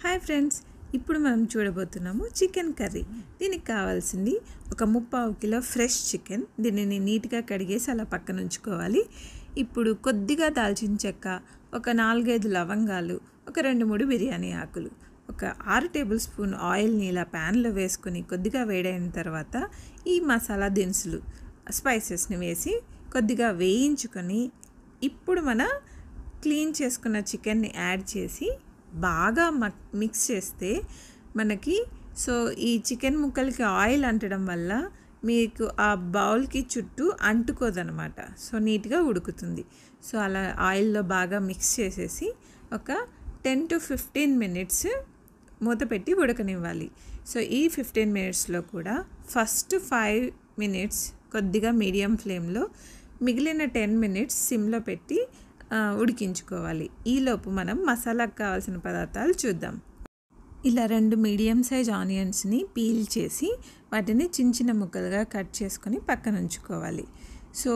hi friends ఇప్పుడు మనం చూడబోతున్నాము చికెన్ కర్రీ దీనికి కావాల్సింది ఒక ముప్పావు కిలో ఫ్రెష్ చికెన్ దీనిని నీట్గా కడిగేసి అలా పక్కన ఉంచుకోవాలి ఇప్పుడు కొద్దిగా దాల్చిన చెక్క ఒక నాలుగైదు లవంగాలు ఒక రెండు మూడు బిర్యానీ ఆకులు ఒక ఆరు టేబుల్ స్పూన్ ఆయిల్ని ఇలా ప్యాన్లో వేసుకుని కొద్దిగా వేడైన తర్వాత ఈ మసాలా దినుసులు స్పైసెస్ని వేసి కొద్దిగా వేయించుకొని ఇప్పుడు మన క్లీన్ చేసుకున్న చికెన్ని యాడ్ చేసి బాగా మిక్స్ చేస్తే మనకి సో ఈ చికెన్ ముక్కలకి ఆయిల్ అంటడం వల్ల మీకు ఆ బౌల్కి చుట్టూ అంటుకోదనమాట సో నీట్గా ఉడుకుతుంది సో అలా ఆయిల్లో బాగా మిక్స్ చేసేసి ఒక టెన్ టు ఫిఫ్టీన్ మినిట్స్ మూత పెట్టి ఉడకనివ్వాలి సో ఈ ఫిఫ్టీన్ మినిట్స్లో కూడా ఫస్ట్ ఫైవ్ మినిట్స్ కొద్దిగా మీడియం ఫ్లేమ్లో మిగిలిన టెన్ మినిట్స్ సిమ్లో పెట్టి ఉడికించుకోవాలి ఈలోపు మనం మసాలాకు కావాల్సిన పదార్థాలు చూద్దాం ఇలా రెండు మీడియం సైజ్ ఆనియన్స్ని పీల్ చేసి వాటిని చిన్న చిన్న ముక్కలుగా కట్ చేసుకొని పక్కన ఉంచుకోవాలి సో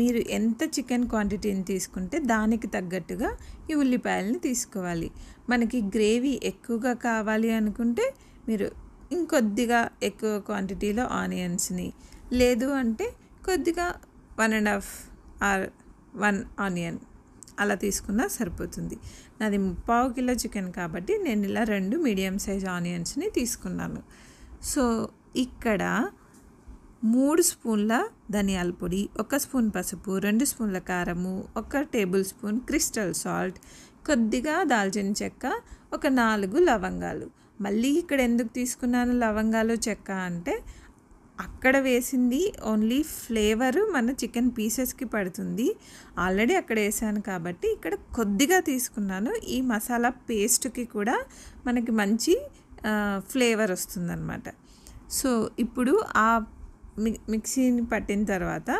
మీరు ఎంత చికెన్ క్వాంటిటీని తీసుకుంటే దానికి తగ్గట్టుగా ఈ ఉల్లిపాయలని తీసుకోవాలి మనకి గ్రేవీ ఎక్కువగా కావాలి అనుకుంటే మీరు ఇంకొద్దిగా ఎక్కువ క్వాంటిటీలో ఆనియన్స్ని లేదు అంటే కొద్దిగా one and half or one onion అలా తీసుకున్నా సరిపోతుంది నాది పావు కిలో చికెన్ కాబట్టి నేను ఇలా రెండు మీడియం సైజ్ ఆనియన్స్ని తీసుకున్నాను సో ఇక్కడ మూడు స్పూన్ల ధనియాల పొడి ఒక స్పూన్ పసుపు రెండు స్పూన్ల కారము ఒక టేబుల్ స్పూన్ క్రిస్టల్ సాల్ట్ కొద్దిగా దాల్చిన చెక్క ఒక నాలుగు లవంగాలు మళ్ళీ ఇక్కడ ఎందుకు తీసుకున్నాను లవంగాలు చెక్క అంటే అక్కడ వేసింది ఓన్లీ ఫ్లేవర్ మన చికెన్ పీసెస్కి పడుతుంది ఆల్రెడీ అక్కడ వేసాను కాబట్టి ఇక్కడ కొద్దిగా తీసుకున్నాను ఈ మసాలా పేస్ట్కి కూడా మనకి మంచి ఫ్లేవర్ వస్తుందన్నమాట సో ఇప్పుడు ఆ మిక్సీని పట్టిన తర్వాత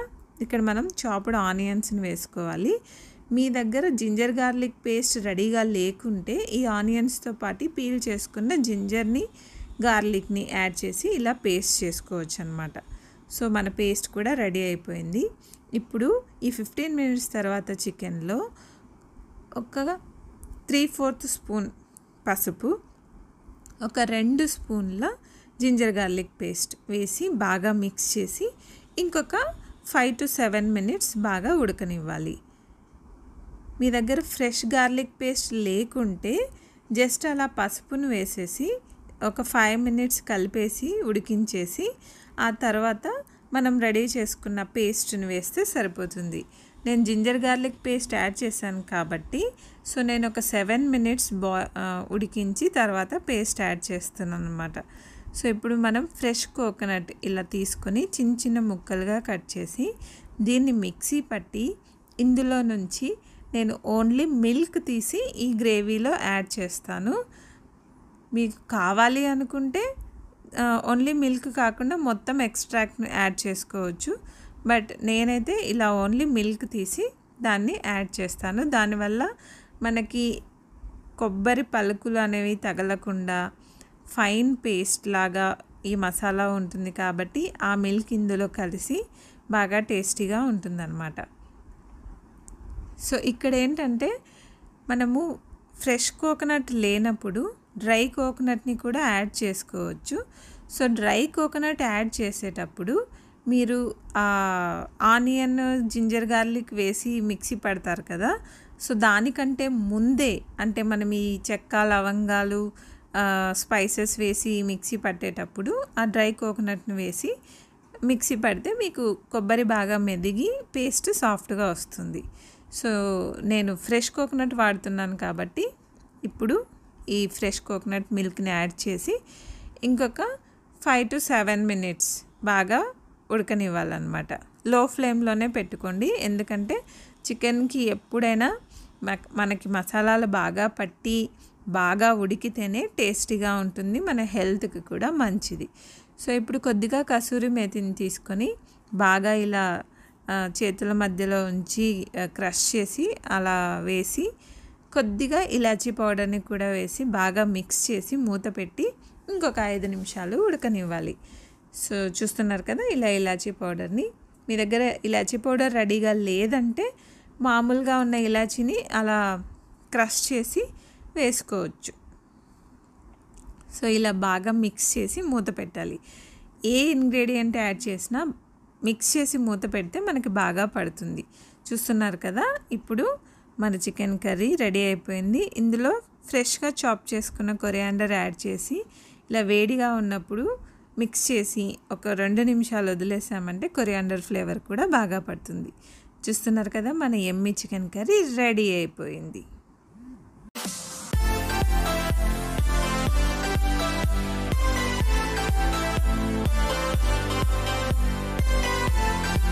ఇక్కడ మనం చాప్డ్ ఆనియన్స్ని వేసుకోవాలి మీ దగ్గర జింజర్ గార్లిక్ పేస్ట్ రెడీగా లేకుంటే ఈ ఆనియన్స్తో పాటు పీల్ చేసుకున్న జింజర్ని గార్లిక్ని యాడ్ చేసి ఇలా పేస్ట్ చేసుకోవచ్చు అనమాట సో మన పేస్ట్ కూడా రెడీ అయిపోయింది ఇప్పుడు ఈ ఫిఫ్టీన్ మినిట్స్ తర్వాత చికెన్లో ఒక త్రీ ఫోర్త్ స్పూన్ పసుపు ఒక రెండు స్పూన్ల జింజర్ గార్లిక్ పేస్ట్ వేసి బాగా మిక్స్ చేసి ఇంకొక ఫైవ్ టు సెవెన్ మినిట్స్ బాగా ఉడకనివ్వాలి మీ దగ్గర ఫ్రెష్ గార్లిక్ పేస్ట్ లేకుంటే జస్ట్ అలా పసుపును వేసేసి ఒక ఫైవ్ మినిట్స్ కలిపేసి ఉడికించేసి ఆ తర్వాత మనం రెడీ చేసుకున్న పేస్ట్ని వేస్తే సరిపోతుంది నేను జింజర్ గార్లిక్ పేస్ట్ యాడ్ చేశాను కాబట్టి సో నేను ఒక సెవెన్ మినిట్స్ బా ఉడికించి తర్వాత పేస్ట్ యాడ్ చేస్తున్నాను అనమాట సో ఇప్పుడు మనం ఫ్రెష్ కోకోనట్ ఇలా తీసుకొని చిన్న చిన్న ముక్కలుగా కట్ చేసి దీన్ని మిక్సీ పట్టి ఇందులో నుంచి నేను ఓన్లీ మిల్క్ తీసి ఈ గ్రేవీలో యాడ్ చేస్తాను మీకు కావాలి అనుకుంటే ఓన్లీ మిల్క్ కాకుండా మొత్తం ఎక్స్ట్రాక్ట్ని యాడ్ చేసుకోవచ్చు బట్ నేనైతే ఇలా ఓన్లీ మిల్క్ తీసి దాన్ని యాడ్ చేస్తాను దానివల్ల మనకి కొబ్బరి పలుకులు అనేవి తగలకుండా ఫైన్ పేస్ట్ లాగా ఈ మసాలా ఉంటుంది కాబట్టి ఆ మిల్క్ ఇందులో కలిసి బాగా టేస్టీగా ఉంటుందన్నమాట సో ఇక్కడ ఏంటంటే మనము ఫ్రెష్ కోకోనట్ లేనప్పుడు డ్రై కోకోనట్ని కూడా యాడ్ చేసుకోవచ్చు సో డ్రై కోకోనట్ యాడ్ చేసేటప్పుడు మీరు ఆనియన్ జింజర్ గార్లిక్ వేసి మిక్సీ పెడతారు కదా సో దానికంటే ముందే అంటే మనం ఈ చెక్క లవంగాలు స్పైసెస్ వేసి మిక్సీ పట్టేటప్పుడు ఆ డ్రై కోకోనట్ని వేసి మిక్సీ పడితే మీకు కొబ్బరి బాగా మెదిగి పేస్ట్ సాఫ్ట్గా వస్తుంది సో నేను ఫ్రెష్ కోకోనట్ వాడుతున్నాను కాబట్టి ఇప్పుడు ఈ ఫ్రెష్ కోకోనట్ మిల్క్ని యాడ్ చేసి ఇంకొక ఫైవ్ టు సెవెన్ మినిట్స్ బాగా ఉడకనివ్వాలన్నమాట లో ఫ్లేమ్లోనే పెట్టుకోండి ఎందుకంటే చికెన్కి ఎప్పుడైనా మనకి మసాలాలు బాగా పట్టి బాగా ఉడికితేనే టేస్టీగా ఉంటుంది మన హెల్త్కి కూడా మంచిది సో ఇప్పుడు కొద్దిగా కసూరి మేతిని తీసుకొని బాగా ఇలా చేతుల మధ్యలో ఉంచి క్రష్ చేసి అలా వేసి కొద్దిగా ఇలాచీ పౌడర్ని కూడా వేసి బాగా మిక్స్ చేసి మూత పెట్టి ఇంకొక ఐదు నిమిషాలు ఉడకనివ్వాలి సో చూస్తున్నారు కదా ఇలా ఇలాచీ పౌడర్ని మీ దగ్గర ఇలాచీ పౌడర్ రెడీగా లేదంటే మామూలుగా ఉన్న ఇలాచీని అలా క్రష్ చేసి వేసుకోవచ్చు సో ఇలా బాగా మిక్స్ చేసి మూత పెట్టాలి ఏ ఇంగ్రీడియంట్ యాడ్ చేసినా మిక్స్ చేసి మూత పెడితే మనకి బాగా పడుతుంది చూస్తున్నారు కదా ఇప్పుడు మన చికెన్ కర్రీ రెడీ అయిపోయింది ఇందులో ఫ్రెష్గా చాప్ చేసుకున్న కొరియాండర్ యాడ్ చేసి ఇలా వేడిగా ఉన్నప్పుడు మిక్స్ చేసి ఒక రెండు నిమిషాలు వదిలేసామంటే కొరియాండర్ ఫ్లేవర్ కూడా బాగా పడుతుంది చూస్తున్నారు కదా మన ఎమ్మి చికెన్ కర్రీ రెడీ అయిపోయింది